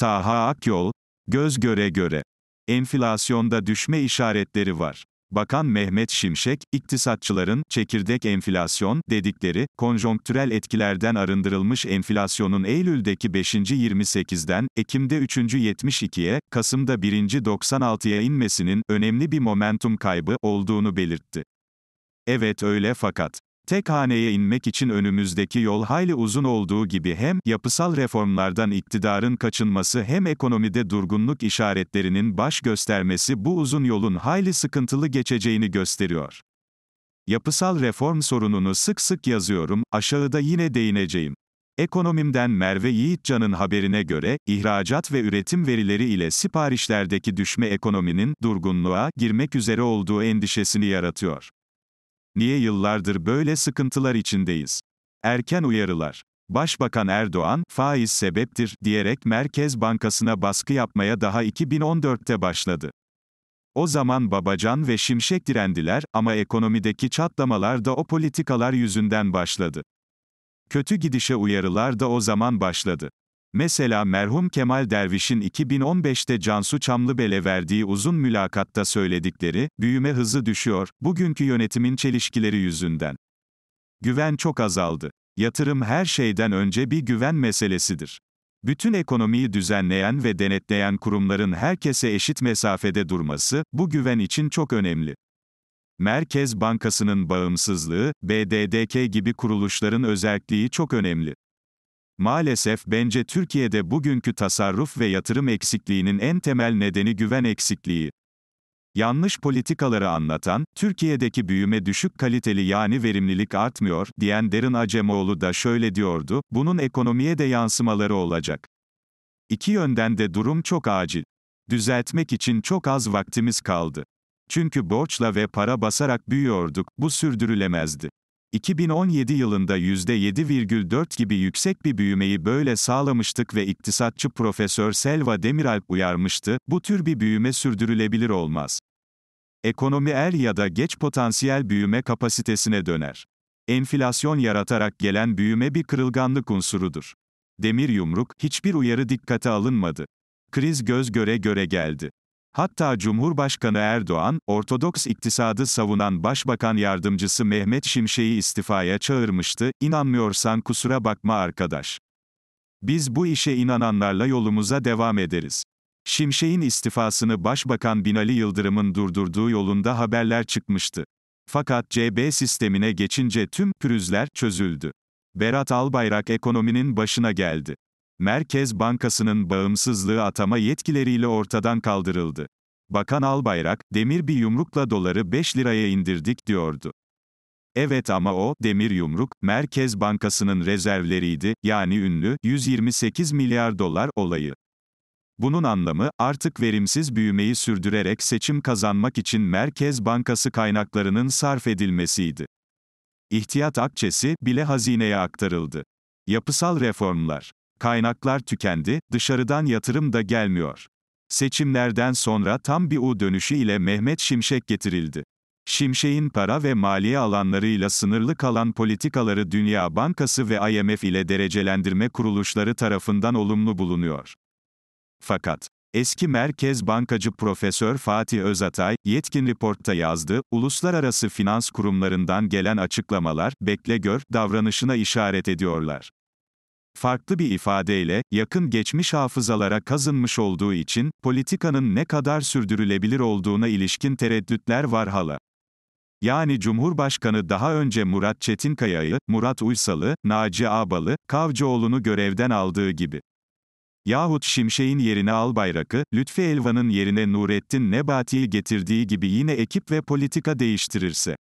Taha Akyol, göz göre göre. Enflasyonda düşme işaretleri var. Bakan Mehmet Şimşek, iktisatçıların çekirdek enflasyon dedikleri konjonktürel etkilerden arındırılmış enflasyonun Eylül'deki 5. 28'den Ekim'de 3. 72'ye, Kasım'da 1. 96'ya inmesinin önemli bir momentum kaybı olduğunu belirtti. Evet öyle fakat Tek haneye inmek için önümüzdeki yol hayli uzun olduğu gibi hem yapısal reformlardan iktidarın kaçınması hem ekonomide durgunluk işaretlerinin baş göstermesi bu uzun yolun hayli sıkıntılı geçeceğini gösteriyor. Yapısal reform sorununu sık sık yazıyorum, aşağıda yine değineceğim. Ekonomimden Merve Yiğitcan'ın haberine göre, ihracat ve üretim verileri ile siparişlerdeki düşme ekonominin durgunluğa girmek üzere olduğu endişesini yaratıyor. Niye yıllardır böyle sıkıntılar içindeyiz? Erken uyarılar. Başbakan Erdoğan, faiz sebeptir, diyerek Merkez Bankası'na baskı yapmaya daha 2014'te başladı. O zaman Babacan ve Şimşek direndiler ama ekonomideki çatlamalar da o politikalar yüzünden başladı. Kötü gidişe uyarılar da o zaman başladı. Mesela merhum Kemal Derviş'in 2015'te Cansu Çamlıbel'e verdiği uzun mülakatta söyledikleri, büyüme hızı düşüyor, bugünkü yönetimin çelişkileri yüzünden. Güven çok azaldı. Yatırım her şeyden önce bir güven meselesidir. Bütün ekonomiyi düzenleyen ve denetleyen kurumların herkese eşit mesafede durması, bu güven için çok önemli. Merkez Bankası'nın bağımsızlığı, BDDK gibi kuruluşların özelliği çok önemli. Maalesef bence Türkiye'de bugünkü tasarruf ve yatırım eksikliğinin en temel nedeni güven eksikliği. Yanlış politikaları anlatan, Türkiye'deki büyüme düşük kaliteli yani verimlilik artmıyor, diyen Derin Acemoğlu da şöyle diyordu, bunun ekonomiye de yansımaları olacak. İki yönden de durum çok acil. Düzeltmek için çok az vaktimiz kaldı. Çünkü borçla ve para basarak büyüyorduk, bu sürdürülemezdi. 2017 yılında %7,4 gibi yüksek bir büyümeyi böyle sağlamıştık ve iktisatçı Profesör Selva Demiralp uyarmıştı, bu tür bir büyüme sürdürülebilir olmaz. Ekonomi er ya da geç potansiyel büyüme kapasitesine döner. Enflasyon yaratarak gelen büyüme bir kırılganlık unsurudur. Demir yumruk, hiçbir uyarı dikkate alınmadı. Kriz göz göre göre geldi. Hatta Cumhurbaşkanı Erdoğan, Ortodoks iktisadı savunan Başbakan Yardımcısı Mehmet Şimşek'i istifaya çağırmıştı, inanmıyorsan kusura bakma arkadaş. Biz bu işe inananlarla yolumuza devam ederiz. Şimşek'in istifasını Başbakan Binali Yıldırım'ın durdurduğu yolunda haberler çıkmıştı. Fakat CB sistemine geçince tüm pürüzler çözüldü. Berat Albayrak ekonominin başına geldi. Merkez Bankası'nın bağımsızlığı atama yetkileriyle ortadan kaldırıldı. Bakan Albayrak, demir bir yumrukla doları 5 liraya indirdik diyordu. Evet ama o, demir yumruk, Merkez Bankası'nın rezervleriydi, yani ünlü, 128 milyar dolar olayı. Bunun anlamı, artık verimsiz büyümeyi sürdürerek seçim kazanmak için Merkez Bankası kaynaklarının sarf edilmesiydi. İhtiyat akçesi bile hazineye aktarıldı. Yapısal reformlar Kaynaklar tükendi, dışarıdan yatırım da gelmiyor. Seçimlerden sonra tam bir U dönüşü ile Mehmet Şimşek getirildi. Şimşek'in para ve maliye alanlarıyla sınırlı kalan politikaları Dünya Bankası ve IMF ile derecelendirme kuruluşları tarafından olumlu bulunuyor. Fakat Eski Merkez Bankacı Profesör Fatih Özatay, Yetkin Report'ta yazdı, uluslararası finans kurumlarından gelen açıklamalar, bekle gör, davranışına işaret ediyorlar. Farklı bir ifadeyle, yakın geçmiş hafızalara kazınmış olduğu için, politikanın ne kadar sürdürülebilir olduğuna ilişkin tereddütler var hala. Yani Cumhurbaşkanı daha önce Murat Çetinkaya'yı, Murat Uysal'ı, Naci Ağbal'ı, Kavcıoğlu'nu görevden aldığı gibi. Yahut Şimşek'in yerine Albayrak'ı, Lütfi Elvan'ın yerine Nurettin Nebati'yi getirdiği gibi yine ekip ve politika değiştirirse.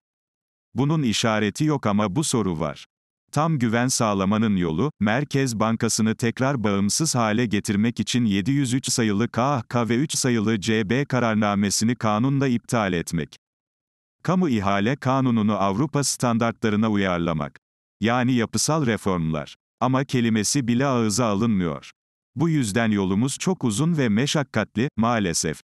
Bunun işareti yok ama bu soru var. Tam güven sağlamanın yolu, Merkez Bankası'nı tekrar bağımsız hale getirmek için 703 sayılı KHK ve 3 sayılı CB kararnamesini kanunla iptal etmek. Kamu ihale kanununu Avrupa standartlarına uyarlamak. Yani yapısal reformlar. Ama kelimesi bile ağıza alınmıyor. Bu yüzden yolumuz çok uzun ve meşakkatli, maalesef.